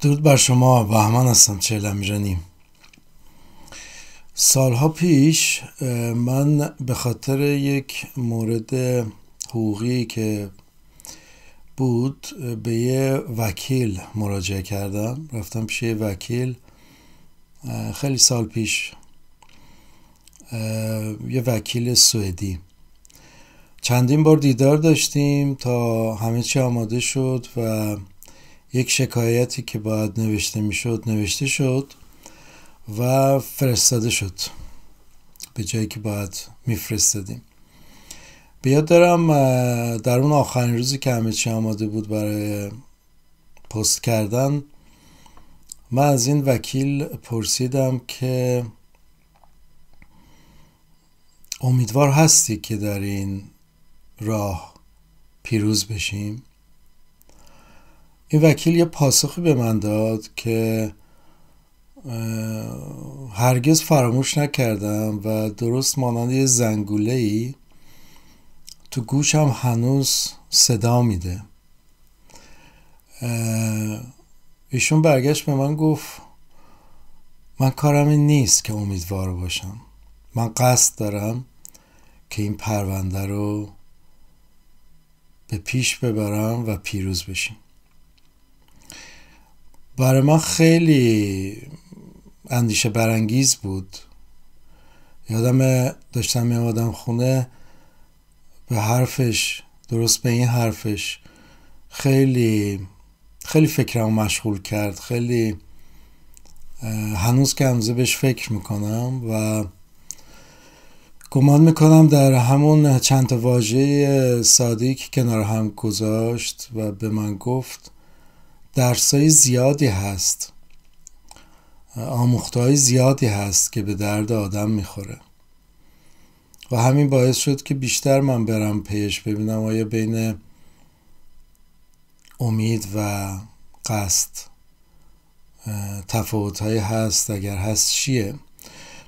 درود بر شما بهمن هستم چه میرانیم سالها پیش من به خاطر یک مورد حقوقی که بود به یه وکیل مراجعه کردم رفتم پیش یه وکیل خیلی سال پیش یه وکیل سوئدی چندین بار دیدار داشتیم تا همه چی آماده شد و یک شکایتی که باید نوشته میشد نوشته شد و فرستاده شد به جایی که باید میفرستادیم به یاد دارم در اون آخرین روزی که همه چی آماده بود برای پست کردن من از این وکیل پرسیدم که امیدوار هستی که در این راه پیروز بشیم این وکیل یه پاسخی به من داد که هرگز فراموش نکردم و درست مانند یه زنگوله ای تو گوشم هنوز صدا میده ایشون برگشت به من گفت من کارم نیست که امیدوار باشم من قصد دارم که این پرونده رو پیش ببرم و پیروز بشیم برای من خیلی اندیشه برانگیز بود یادم داشتم اومدم خونه به حرفش درست به این حرفش خیلی خیلی فکرم مشغول کرد خیلی هنوز که همزه بهش فکر میکنم و گمان میکنم در همون چند تا واژه که کنار هم گذاشت و به من گفت درسای زیادی هست آموختهای زیادی هست که به درد آدم میخوره و همین باعث شد که بیشتر من برم پیش ببینم آیا بین امید و قصد تفاوت هست اگر هست چیه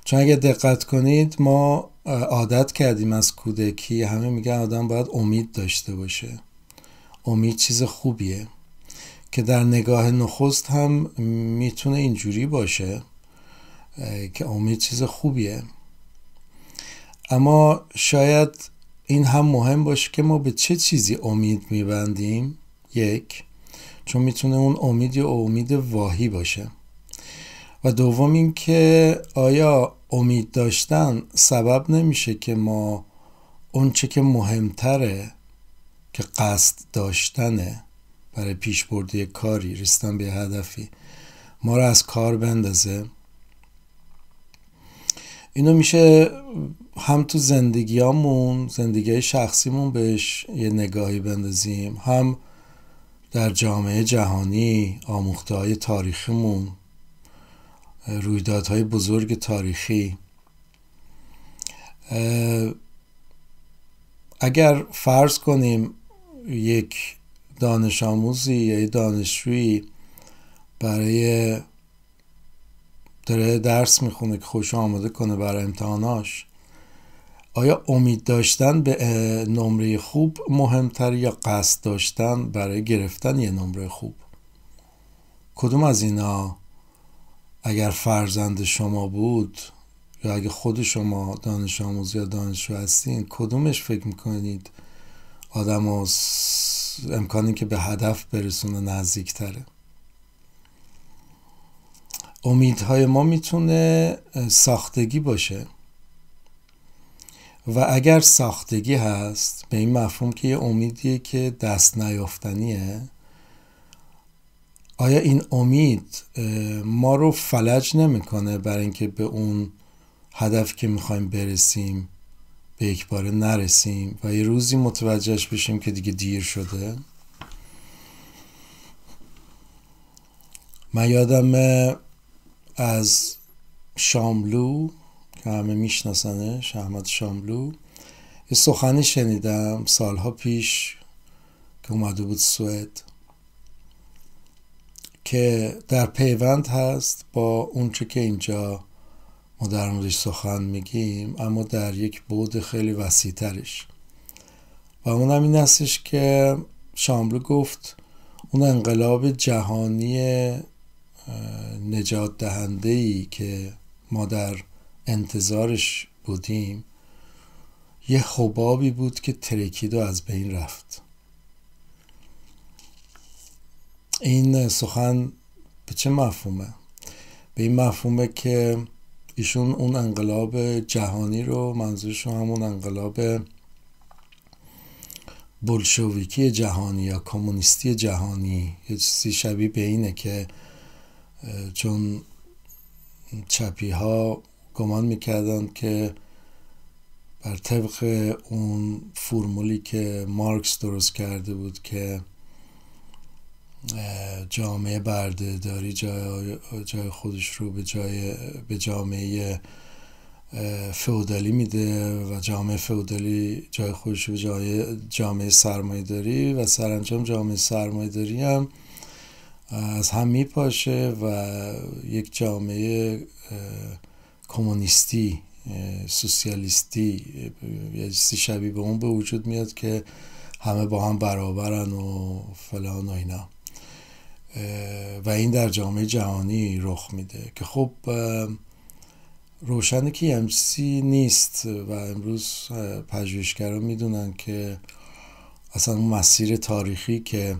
چون اگر دقت کنید ما عادت کردیم از کودکی همه میگن آدم باید امید داشته باشه امید چیز خوبیه که در نگاه نخست هم میتونه اینجوری باشه که امید چیز خوبیه اما شاید این هم مهم باشه که ما به چه چیزی امید میبندیم یک چون میتونه اون امید یا امید واهی باشه و دوم اینکه آیا امید داشتن سبب نمیشه که ما اونچه که مهمتره که قصد داشتنه برای پیش بردی کاری رسیدن به هدفی ما رو از کار بندازه اینو میشه هم تو زندگیامون زندگی شخصیمون بهش یه نگاهی بندازیم هم در جامعه جهانی آموخته های تاریخیمون رویدادهای بزرگ تاریخی اگر فرض کنیم یک دانش آموزی یا دانشجویی برای داره درس میخونه که خوش آماده کنه برای امتحاناش آیا امید داشتن به نمره خوب مهمتر یا قصد داشتن برای گرفتن یه نمره خوب کدوم از اینا اگر فرزند شما بود یا اگه خود شما دانش آموز یا دانشجو هستین کدومش فکر میکنید آدم و امکانی که به هدف برسونه نزدیک تره امیدهای ما میتونه ساختگی باشه و اگر ساختگی هست به این مفهوم که یه امیدیه که دست نیافتنیه آیا این امید ما رو فلج نمیکنه برای اینکه به اون هدف که میخوایم برسیم به یک باره نرسیم و یه روزی متوجهش بشیم که دیگه دیر شده من یادم از شاملو که همه میشناسنش احمد شاملو یه سخنی شنیدم سالها پیش که اومده بود سوئد که در پیوند هست با اونچه که اینجا ما در موردش سخن میگیم اما در یک بود خیلی وسیع ترش و اون هم این هستش که شاملو گفت اون انقلاب جهانی نجات دهنده ای که ما در انتظارش بودیم یه حبابی بود که ترکید از بین رفت این سخن به چه مفهومه به این مفهومه که ایشون اون انقلاب جهانی رو منظورشون همون انقلاب بلشویکی جهانی یا کمونیستی جهانی یه چیزی شبیه به اینه که چون چپی ها گمان میکردن که بر طبق اون فرمولی که مارکس درست کرده بود که جامعه برده داری جای, خودش رو به, جای به جامعه فودالی میده و جامعه فودالی جای خودش رو به جای جامعه سرمایه داری و سرانجام جامعه سرمایه داری هم از هم میپاشه و یک جامعه کمونیستی سوسیالیستی یا شبیه به اون به وجود میاد که همه با هم برابرن و فلان و اینا و این در جامعه جهانی رخ میده که خب روشنه که EMC نیست و امروز پژوهشگران میدونن که اصلا اون مسیر تاریخی که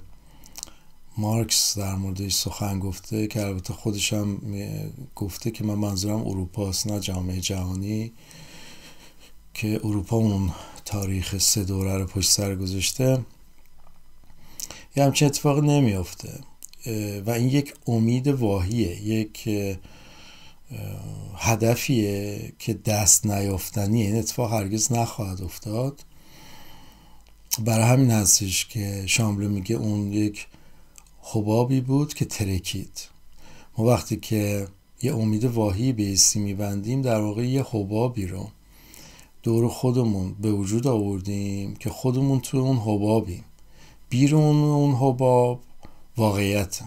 مارکس در موردش سخن گفته که البته خودش هم گفته که من منظورم اروپا است نه جامعه جهانی که اروپا اون تاریخ سه دوره رو پشت سر گذاشته یه همچین اتفاق نمیافته و این یک امید واهیه یک هدفیه که دست نیافتنیه این اتفاق هرگز نخواهد افتاد برای همین هستش که شاملو میگه اون یک حبابی بود که ترکید ما وقتی که یه امید واهی به ایسی میبندیم در واقع یه حبابی رو دور خودمون به وجود آوردیم که خودمون تو اون حبابیم بیرون اون حباب واقعیت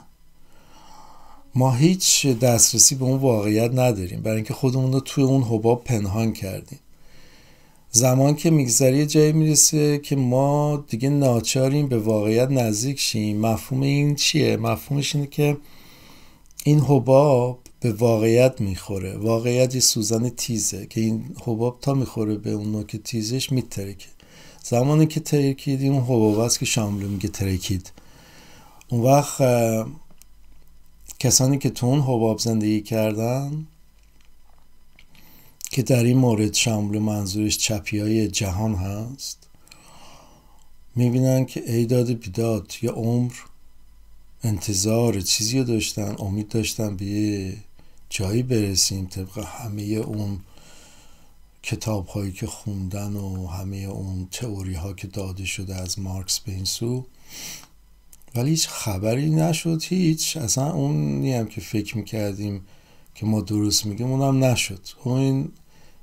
ما هیچ دسترسی به اون واقعیت نداریم برای اینکه خودمون رو توی اون حباب پنهان کردیم زمان که میگذری یه جایی میرسه که ما دیگه ناچاریم به واقعیت نزدیک شیم مفهوم این چیه مفهومش اینه که این حباب به واقعیت میخوره واقعیت یه سوزن تیزه که این حباب تا میخوره به اون نوک تیزش میترکه زمانی که ترکید این حباب است که شاملو میگه ترکید اون وقت کسانی که تو اون حباب زندگی کردن که در این مورد شامل منظورش چپی های جهان هست میبینن که ایداد بیداد یا عمر انتظار چیزی رو داشتن امید داشتن به یه جایی برسیم طبق همه اون کتاب هایی که خوندن و همه اون تئوری ها که داده شده از مارکس به این سو ولی هیچ خبری نشد هیچ اصلا اونی هم که فکر میکردیم که ما درست میگیم اونم نشد اون خب این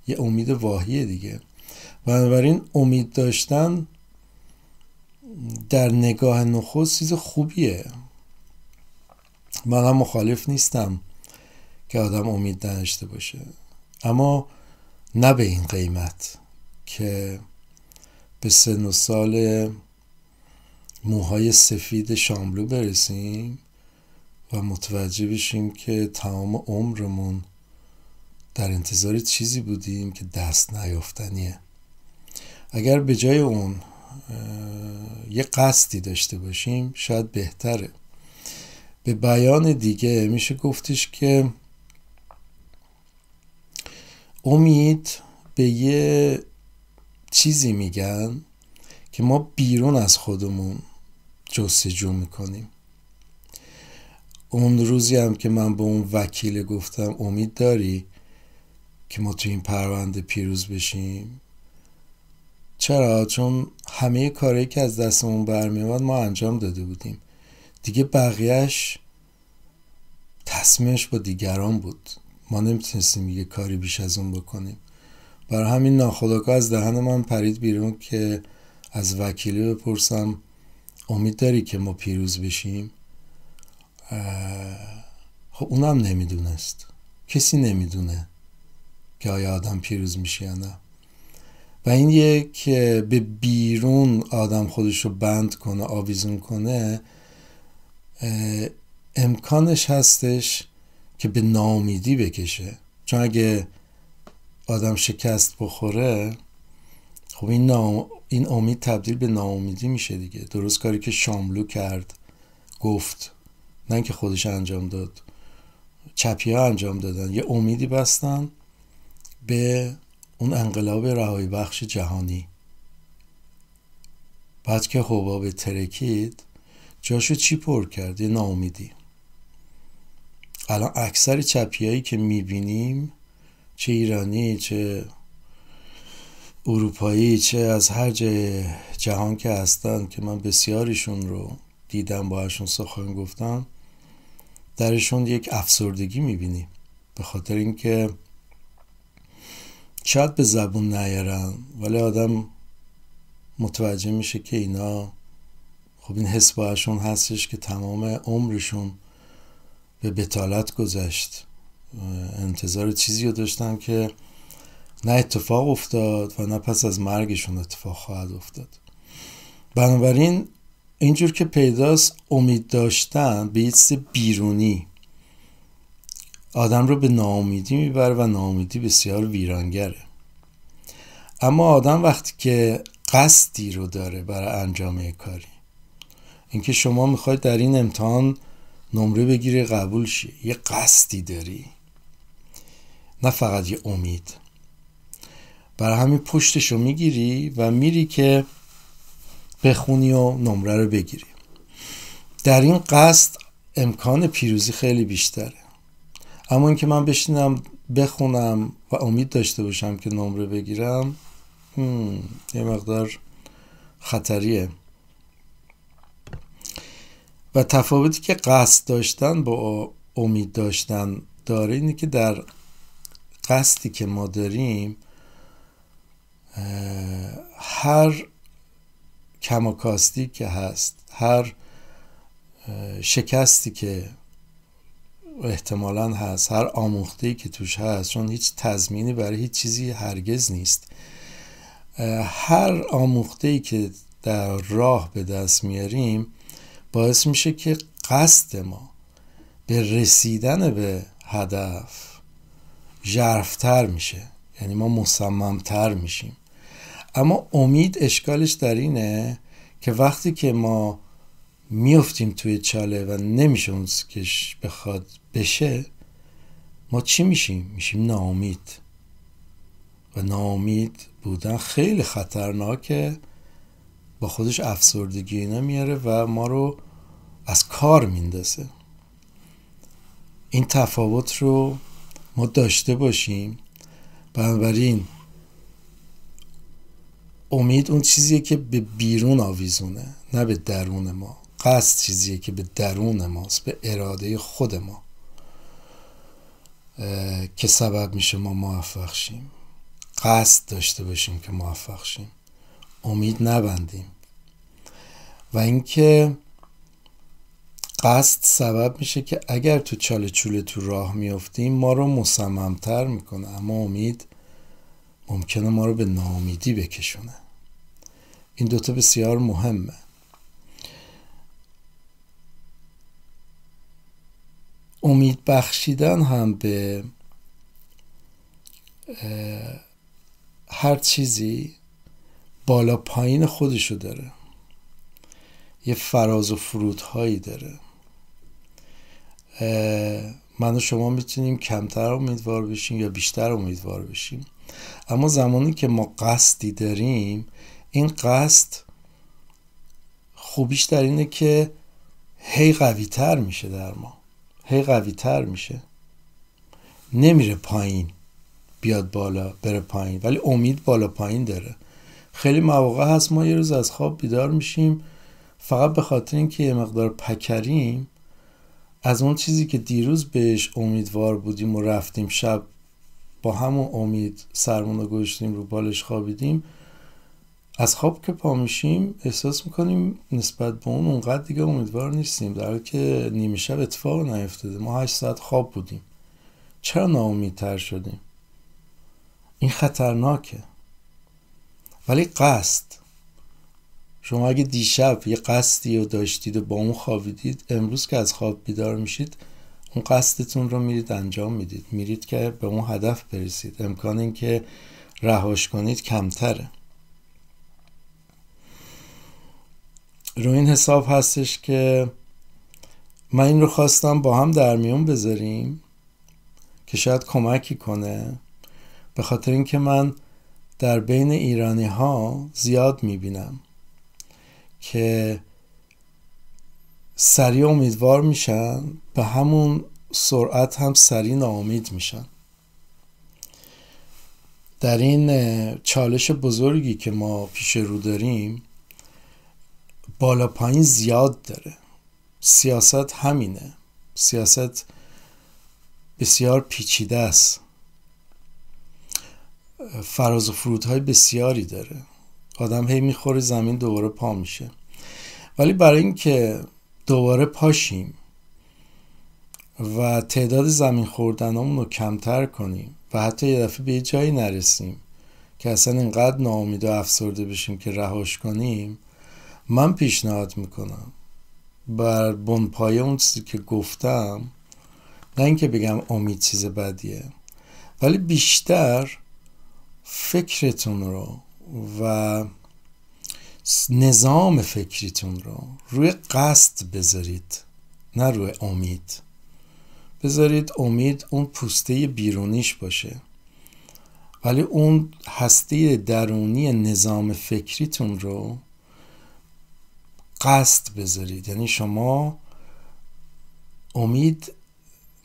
یه امید واحیه دیگه بنابراین امید داشتن در نگاه نخست چیز خوبیه من هم مخالف نیستم که آدم امید داشته باشه اما نه به این قیمت که به سن و سال موهای سفید شاملو برسیم و متوجه بشیم که تمام عمرمون در انتظار چیزی بودیم که دست نیافتنیه اگر به جای اون یه قصدی داشته باشیم شاید بهتره به بیان دیگه میشه گفتش که امید به یه چیزی میگن که ما بیرون از خودمون جستجو میکنیم اون روزی هم که من به اون وکیل گفتم امید داری که ما تو این پرونده پیروز بشیم چرا چون همه کاری که از دستمون برمیاد ما انجام داده بودیم دیگه بقیهش تصمیمش با دیگران بود ما نمیتونستیم یه کاری بیش از اون بکنیم برای همین ناخداگاه از دهن من پرید بیرون که از وکیلی بپرسم امید داری که ما پیروز بشیم خب اونم نمیدونست کسی نمیدونه که آیا آدم پیروز میشه یا نه و این یک به بیرون آدم خودش رو بند کنه آویزون کنه امکانش هستش که به ناامیدی بکشه چون اگه آدم شکست بخوره خب این, این امید تبدیل به ناامیدی میشه دیگه درست کاری که شاملو کرد گفت نه اینکه خودش انجام داد چپی ها انجام دادن یه امیدی بستن به اون انقلاب رهایی بخش جهانی بعد که حباب ترکید جاشو چی پر کرد یه ناامیدی الان اکثر چپیایی که میبینیم چه ایرانی چه اروپایی چه از هر جهان که هستن که من بسیاریشون رو دیدم باهاشون سخن گفتم درشون یک افسردگی میبینی به خاطر اینکه شاید به زبون نیارن ولی آدم متوجه میشه که اینا خب این حس باهاشون هستش که تمام عمرشون به بتالت گذشت انتظار چیزی رو داشتن که نه اتفاق افتاد و نه پس از مرگشون اتفاق خواهد افتاد بنابراین اینجور که پیداست امید داشتن به یه بیرونی آدم رو به ناامیدی میبره و ناامیدی بسیار ویرانگره اما آدم وقتی که قصدی رو داره برای انجام کاری اینکه شما میخواید در این امتحان نمره بگیری قبول شی یه قصدی داری نه فقط یه امید برای همین پشتش رو میگیری و میری که بخونی و نمره رو بگیری در این قصد امکان پیروزی خیلی بیشتره اما اینکه من بشینم بخونم و امید داشته باشم که نمره بگیرم یه مقدار خطریه و تفاوتی که قصد داشتن با امید داشتن داره اینه که در قصدی که ما داریم هر کم و کاستی که هست هر شکستی که احتمالا هست هر آموختی که توش هست چون هیچ تضمینی برای هیچ چیزی هرگز نیست هر آموختی که در راه به دست میاریم باعث میشه که قصد ما به رسیدن به هدف جرفتر میشه یعنی ما مصممتر میشیم اما امید اشکالش در اینه که وقتی که ما میفتیم توی چاله و نمیشه اون کش بخواد بشه ما چی میشیم؟ میشیم ناامید و ناامید بودن خیلی خطرناکه با خودش افسردگی نمیاره و ما رو از کار میندازه این تفاوت رو ما داشته باشیم بنابراین امید اون چیزیه که به بیرون آویزونه نه به درون ما قصد چیزیه که به درون ماست به اراده خود ما که سبب میشه ما موفق شیم قصد داشته باشیم که موفق شیم امید نبندیم و اینکه قصد سبب میشه که اگر تو چاله چوله تو راه میافتیم ما رو مصممتر میکنه اما امید ممکنه ما رو به نامیدی بکشونه این دوتا بسیار مهمه امید بخشیدن هم به هر چیزی بالا پایین خودشو داره یه فراز و فرودهایی داره من و شما میتونیم کمتر امیدوار بشیم یا بیشتر امیدوار بشیم اما زمانی که ما قصدی داریم این قصد خوبیش خب در اینه که هی قوی تر میشه در ما هی قوی تر میشه نمیره پایین بیاد بالا بره پایین ولی امید بالا پایین داره خیلی مواقع هست ما یه روز از خواب بیدار میشیم فقط به خاطر اینکه یه مقدار پکریم از اون چیزی که دیروز بهش امیدوار بودیم و رفتیم شب با همون امید سرمون رو گذاشتیم رو بالش خوابیدیم از خواب که پا میشیم احساس میکنیم نسبت به اون اونقدر دیگه امیدوار نیستیم در حالی که نیمه شب اتفاق نیفتاده ما هشت ساعت خواب بودیم چرا ناامیدتر شدیم این خطرناکه ولی قصد شما اگه دیشب یه قصدی رو داشتید و با اون خوابیدید امروز که از خواب بیدار میشید اون قصدتون رو میرید انجام میدید میرید که به اون هدف برسید امکان اینکه رهاش کنید کمتره رو این حساب هستش که من این رو خواستم با هم در میون بذاریم که شاید کمکی کنه به خاطر اینکه من در بین ایرانی ها زیاد میبینم که سریع امیدوار میشن به همون سرعت هم سریع ناامید میشن در این چالش بزرگی که ما پیش رو داریم بالا پایین زیاد داره سیاست همینه سیاست بسیار پیچیده است فراز و فرودهای بسیاری داره آدم هی میخوره زمین دوباره پا میشه ولی برای اینکه دوباره پاشیم و تعداد زمین خوردنامون رو کمتر کنیم و حتی یه دفعه به یه جایی نرسیم که اصلا اینقدر ناامید و افسرده بشیم که رهاش کنیم من پیشنهاد میکنم بر بنپایه اون چیزی که گفتم نه اینکه بگم امید چیز بدیه ولی بیشتر فکرتون رو و نظام فکریتون رو روی قصد بذارید نه روی امید بذارید امید اون پوسته بیرونیش باشه ولی اون هسته درونی نظام فکریتون رو قصد بذارید یعنی شما امید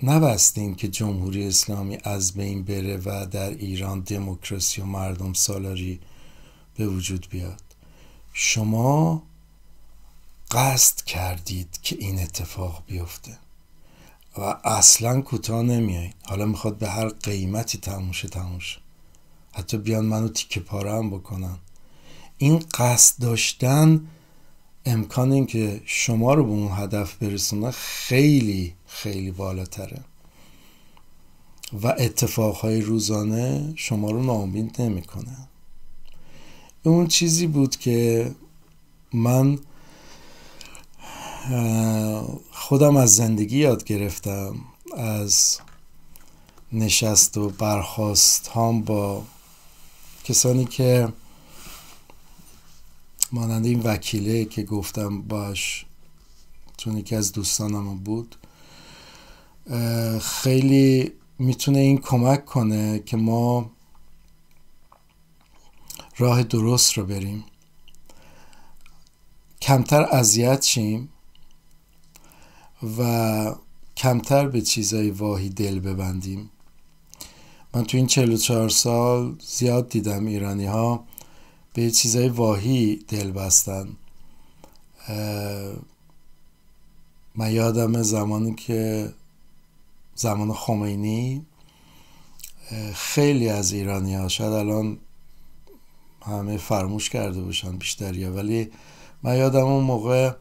نبستین که جمهوری اسلامی از بین بره و در ایران دموکراسی و مردم سالاری به وجود بیاد شما قصد کردید که این اتفاق بیفته و اصلا کوتاه نمیایید حالا میخواد به هر قیمتی تموشه تموشه حتی بیان منو تیکه پاره هم بکنن این قصد داشتن امکان که شما رو به اون هدف برسونه خیلی خیلی بالاتره و اتفاقهای روزانه شما رو ناامید نمیکنه اون چیزی بود که من خودم از زندگی یاد گرفتم از نشست و برخواست هم با کسانی که مانند این وکیله که گفتم باش چون یکی از دوستانم بود خیلی میتونه این کمک کنه که ما راه درست رو بریم کمتر اذیت شیم و کمتر به چیزای واهی دل ببندیم من تو این 44 سال زیاد دیدم ایرانی ها به چیزای واهی دل بستن من یادم زمانی که زمان خمینی خیلی از ایرانی ها شاید الان همه فرموش کرده باشن بیشتری ولی من یادم اون موقع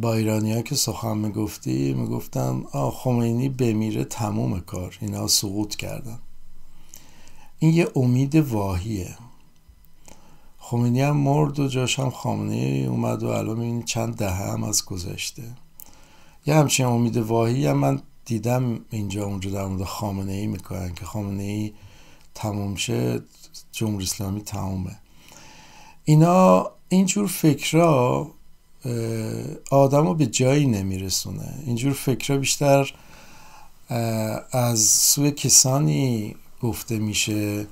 با ایرانیا که سخن میگفتی میگفتن آ خمینی بمیره تموم کار اینا سقوط کردن این یه امید واهیه خمینی هم مرد و جاشم هم خامنه اومد و الان این چند دهه هم از گذشته یه همچین امید واهی هم من دیدم اینجا اونجا در مورد خامنه ای میکنن که خامنه ای تموم شد جمهوری اسلامی تمومه اینا اینجور فکرها آدم رو به جایی نمیرسونه اینجور فکرها بیشتر از سوی کسانی گفته میشه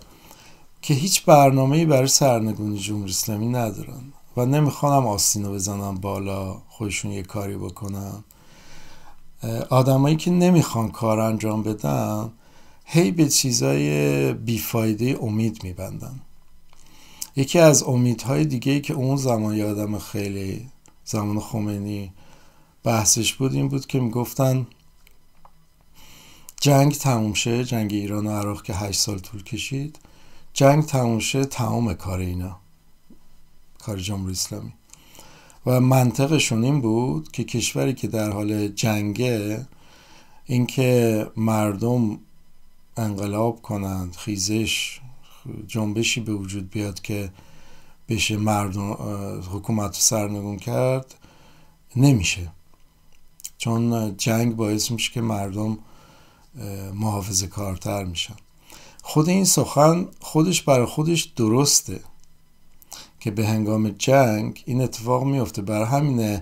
که هیچ برنامه‌ای برای سرنگونی جمهوری اسلامی ندارن و نمیخوانم آستین رو بزنن بالا خودشون یه کاری بکنن آدمایی که نمیخوان کار انجام بدن هی به چیزای بیفایده امید میبندن یکی از امیدهای دیگه که اون زمان یادم خیلی زمان خمینی بحثش بود این بود که میگفتن جنگ تموم شه جنگ ایران و عراق که هشت سال طول کشید جنگ تموم شه تمام کار اینا کار جمهوری اسلامی و منطقشون این بود که کشوری که در حال جنگه اینکه مردم انقلاب کنند خیزش جنبشی به وجود بیاد که بشه مردم حکومت سرنگون کرد نمیشه چون جنگ باعث میشه که مردم محافظ کارتر میشن خود این سخن خودش برای خودش درسته که به هنگام جنگ این اتفاق میفته بر همین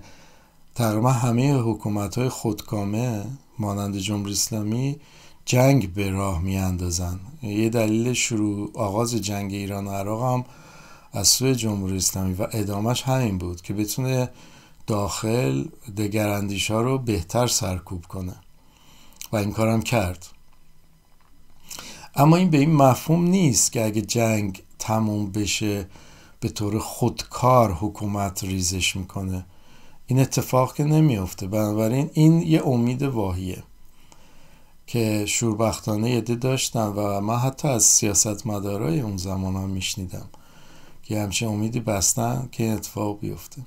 تقریبا همه حکومت های خودکامه مانند جمهوری اسلامی جنگ به راه میاندازن یه دلیل شروع آغاز جنگ ایران و عراق هم از سوی جمهوری اسلامی و ادامش همین بود که بتونه داخل دگراندیش ها رو بهتر سرکوب کنه و این کارم کرد اما این به این مفهوم نیست که اگه جنگ تموم بشه به طور خودکار حکومت ریزش میکنه این اتفاق که نمیفته بنابراین این یه امید واهیه که شوربختانه یده داشتن و من حتی از سیاست مدارای اون زمان هم میشنیدم که همچین امیدی بستن که اتفاق بیفته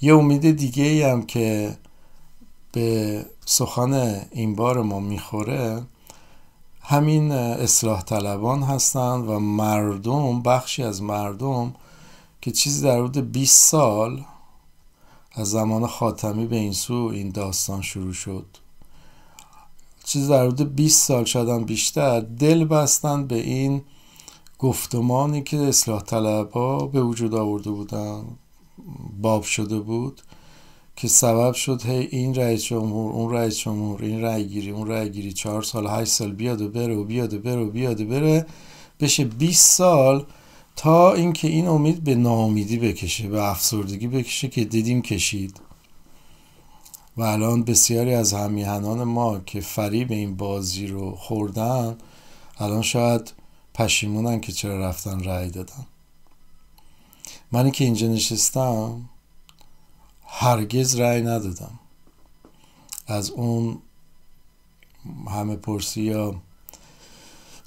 یه امید دیگه ای هم که به سخن این بار ما میخوره همین اصلاح طلبان هستند و مردم بخشی از مردم که چیزی در حدود 20 سال از زمان خاتمی به این سو این داستان شروع شد چیز در حدود 20 سال شدن بیشتر دل بستن به این گفتمانی که اصلاح طلب ها به وجود آورده بودن باب شده بود که سبب شد هی این رئیس جمهور اون رئیس جمهور این رای گیری اون رای گیری چهار سال هشت سال بیاد و بره و بیاد و بره و بیاد و بره بشه 20 سال تا اینکه این امید به ناامیدی بکشه به افسردگی بکشه که دیدیم کشید و الان بسیاری از همیهنان ما که فریب این بازی رو خوردن الان شاید پشیمونن که چرا رفتن رأی دادن منی که اینجا نشستم هرگز رأی ندادم از اون همه پرسی یا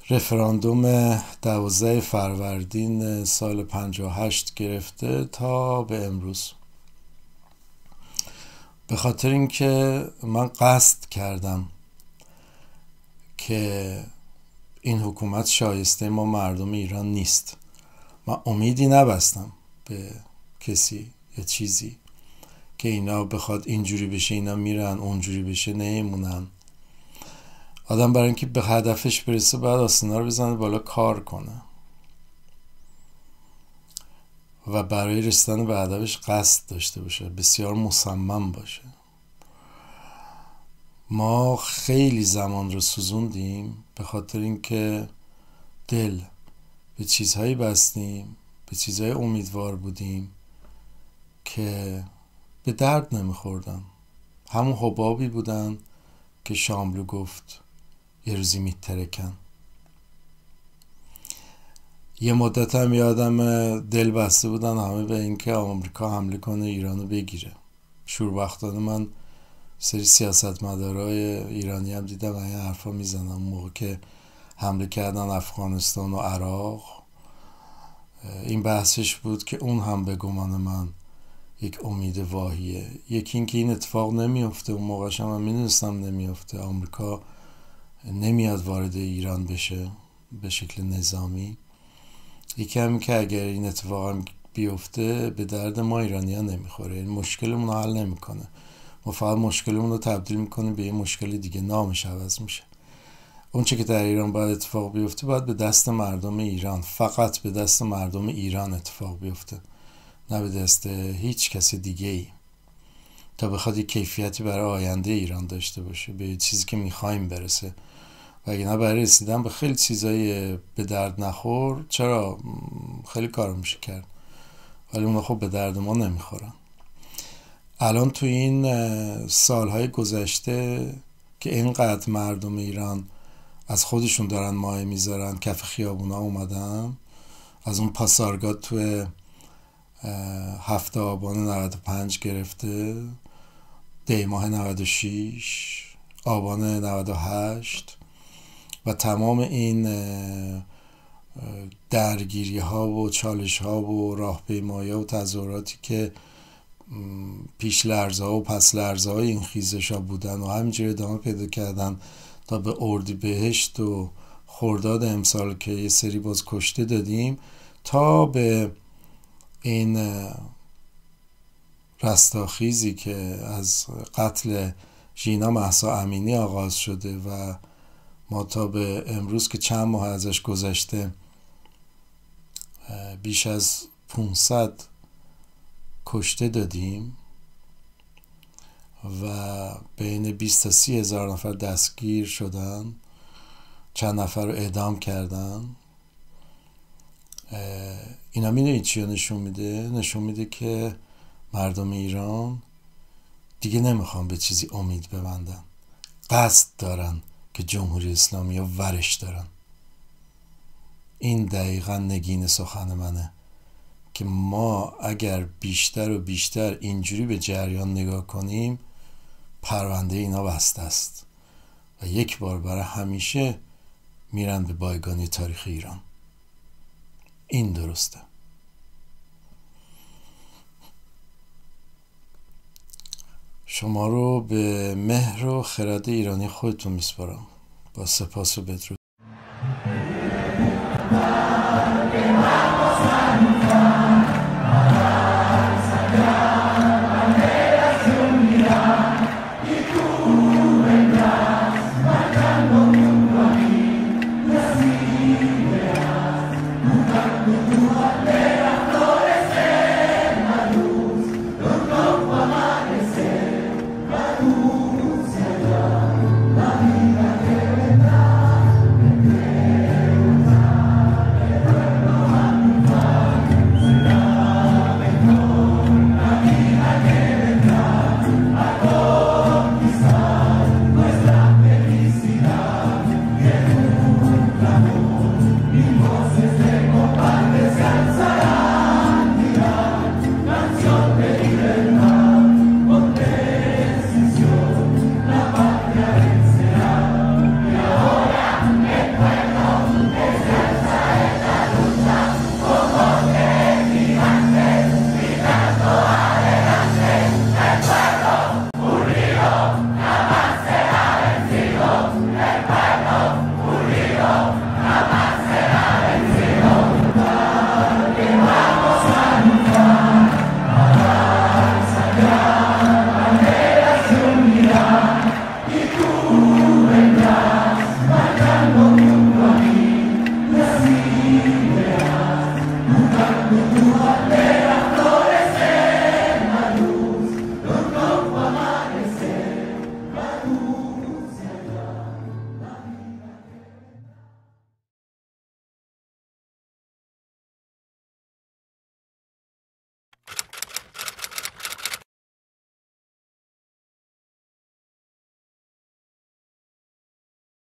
رفراندوم دوازه فروردین سال 58 گرفته تا به امروز به خاطر اینکه من قصد کردم که این حکومت شایسته ما مردم ایران نیست من امیدی نبستم به کسی یا چیزی که اینا بخواد اینجوری بشه اینا میرن اونجوری بشه نمیمونن آدم برای اینکه به هدفش برسه بعد آسنا رو بزنه بالا کار کنه و برای رسیدن به هدفش قصد داشته باشه بسیار مصمم باشه ما خیلی زمان رو سوزوندیم به خاطر اینکه دل به چیزهایی بستیم به چیزهای امیدوار بودیم که به درد نمیخوردن همون حبابی بودن که شاملو گفت یه روزی میترکن یه مدت هم یادم دل بسته بودن همه به اینکه آمریکا حمله کنه ایرانو بگیره شوربختانه من سری مدارای ایرانی هم دیدم این حرفا میزنم موقع که حمله کردن افغانستان و عراق این بحثش بود که اون هم به گمان من یک امید واهیه یکی اینکه این اتفاق نمیفته اون موقعش هم من میدونستم نمیفته آمریکا نمیاد وارد ایران بشه به شکل نظامی یکی هم که اگر این اتفاق بیفته به درد ما ایرانی ها نمیخوره این یعنی مشکلمون رو حل نمیکنه ما فقط مشکلمون رو تبدیل میکنیم به یه مشکل دیگه نامش عوض میشه اون چه که در ایران باید اتفاق بیفته باید به دست مردم ایران فقط به دست مردم ایران اتفاق بیفته نه به دست هیچ کس دیگه ای تا بخواد یه کیفیتی برای آینده ایران داشته باشه به چیزی که میخوایم برسه و نه برای رسیدن به خیلی چیزایی به درد نخور چرا خیلی کار میشه کرد ولی اونا خب به درد ما نمیخورن الان تو این سالهای گذشته که اینقدر مردم ایران از خودشون دارن ماه میذارن کف خیابونا اومدن از اون پاسارگاد تو هفته آبان 95 گرفته دیماه ماه 96 آبان 98 و تمام این درگیری ها و چالش ها و راهپیمایی و تظاهراتی که پیش لرزه و پس لرزه های این خیزش ها بودن و همینجور ادامه پیدا کردن تا به اردی بهشت و خورداد امسال که یه سری باز کشته دادیم تا به این رستاخیزی که از قتل ژینا محسا امینی آغاز شده و ما تا به امروز که چند ماه ازش گذشته بیش از 500 کشته دادیم و بین 20 تا 30 هزار نفر دستگیر شدن چند نفر رو اعدام کردن اینا میدونی چی نشون میده نشون میده که مردم ایران دیگه نمیخوان به چیزی امید ببندن قصد دارن که جمهوری اسلامی ها ورش دارن این دقیقا نگین سخن منه که ما اگر بیشتر و بیشتر اینجوری به جریان نگاه کنیم پرونده اینا بسته است و یک بار برای همیشه میرن به بایگانی تاریخ ایران این درسته شما رو به مهر و خرد ایرانی خودتون میسپارم با سپاس و بدرود